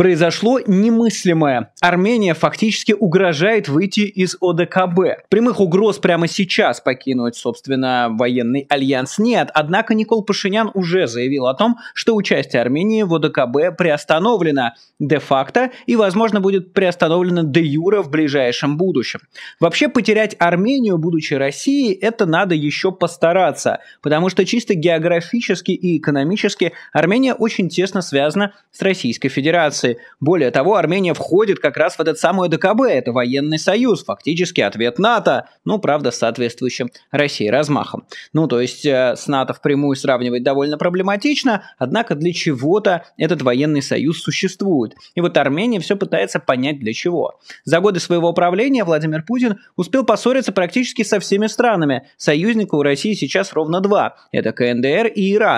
произошло немыслимое. Армения фактически угрожает выйти из ОДКБ. Прямых угроз прямо сейчас покинуть, собственно, военный альянс нет. Однако Никол Пашинян уже заявил о том, что участие Армении в ОДКБ приостановлено де-факто и, возможно, будет приостановлено де-юра в ближайшем будущем. Вообще, потерять Армению, будучи Россией, это надо еще постараться, потому что чисто географически и экономически Армения очень тесно связана с Российской Федерацией. Федерации. Более того, Армения входит как раз в этот самый ДКБ, это военный союз, фактически ответ НАТО, ну, правда, с соответствующим России размахом. Ну, то есть э, с НАТО впрямую сравнивать довольно проблематично, однако для чего-то этот военный союз существует. И вот Армения все пытается понять для чего. За годы своего правления Владимир Путин успел поссориться практически со всеми странами. Союзников у России сейчас ровно два. Это КНДР и Иран.